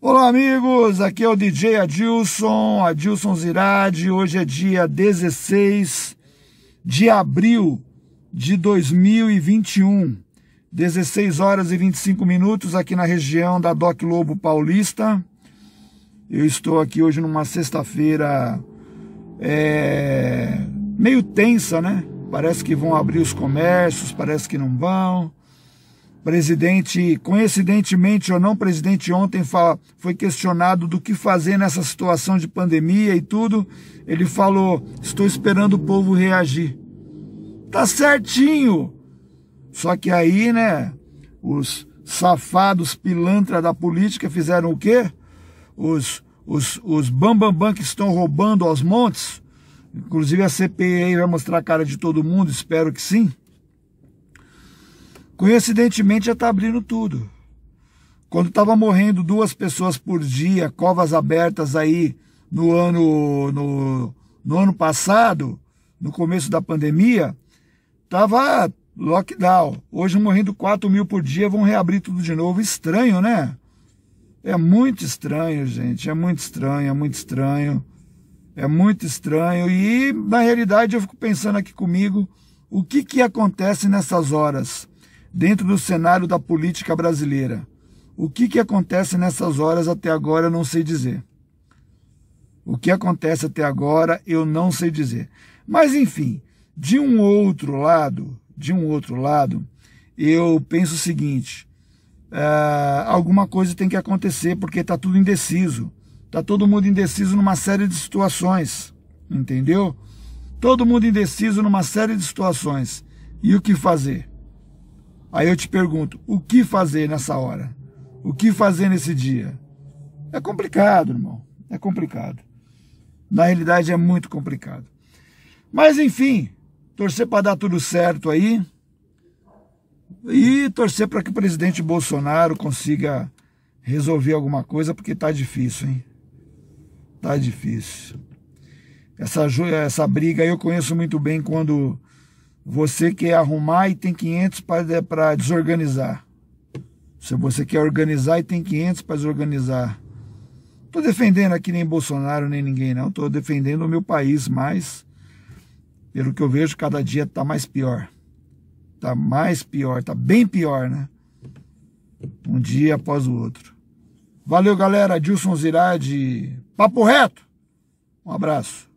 Olá, amigos! Aqui é o DJ Adilson, Adilson Zirade. Hoje é dia 16 de abril de 2021, 16 horas e 25 minutos, aqui na região da Doc Lobo Paulista. Eu estou aqui hoje numa sexta-feira é, meio tensa, né? Parece que vão abrir os comércios, parece que não vão presidente, coincidentemente ou não, presidente ontem fala, foi questionado do que fazer nessa situação de pandemia e tudo. Ele falou: estou esperando o povo reagir. Tá certinho. Só que aí, né, os safados pilantra da política fizeram o quê? Os os, os bambambam que estão roubando aos montes, inclusive a CPI vai mostrar a cara de todo mundo, espero que sim Coincidentemente já está abrindo tudo. Quando estava morrendo duas pessoas por dia, covas abertas aí no ano no, no ano passado, no começo da pandemia, estava lockdown. Hoje morrendo 4 mil por dia, vão reabrir tudo de novo. Estranho, né? É muito estranho, gente. É muito estranho, é muito estranho. É muito estranho. E, na realidade, eu fico pensando aqui comigo o que, que acontece nessas horas dentro do cenário da política brasileira. O que, que acontece nessas horas até agora eu não sei dizer. O que acontece até agora eu não sei dizer. Mas enfim, de um outro lado, de um outro lado, eu penso o seguinte: uh, alguma coisa tem que acontecer porque está tudo indeciso. Está todo mundo indeciso numa série de situações, entendeu? Todo mundo indeciso numa série de situações. E o que fazer? Aí eu te pergunto, o que fazer nessa hora? O que fazer nesse dia? É complicado, irmão. É complicado. Na realidade é muito complicado. Mas enfim, torcer para dar tudo certo aí e torcer para que o presidente Bolsonaro consiga resolver alguma coisa, porque tá difícil, hein? Tá difícil. Essa, essa briga eu conheço muito bem quando você quer arrumar e tem 500 para desorganizar. Se você quer organizar e tem 500 para desorganizar. Estou defendendo aqui nem Bolsonaro nem ninguém, não. Estou defendendo o meu país, mas pelo que eu vejo, cada dia está mais pior. Está mais pior, está bem pior, né? Um dia após o outro. Valeu, galera. Dilson Zirade. Papo reto. Um abraço.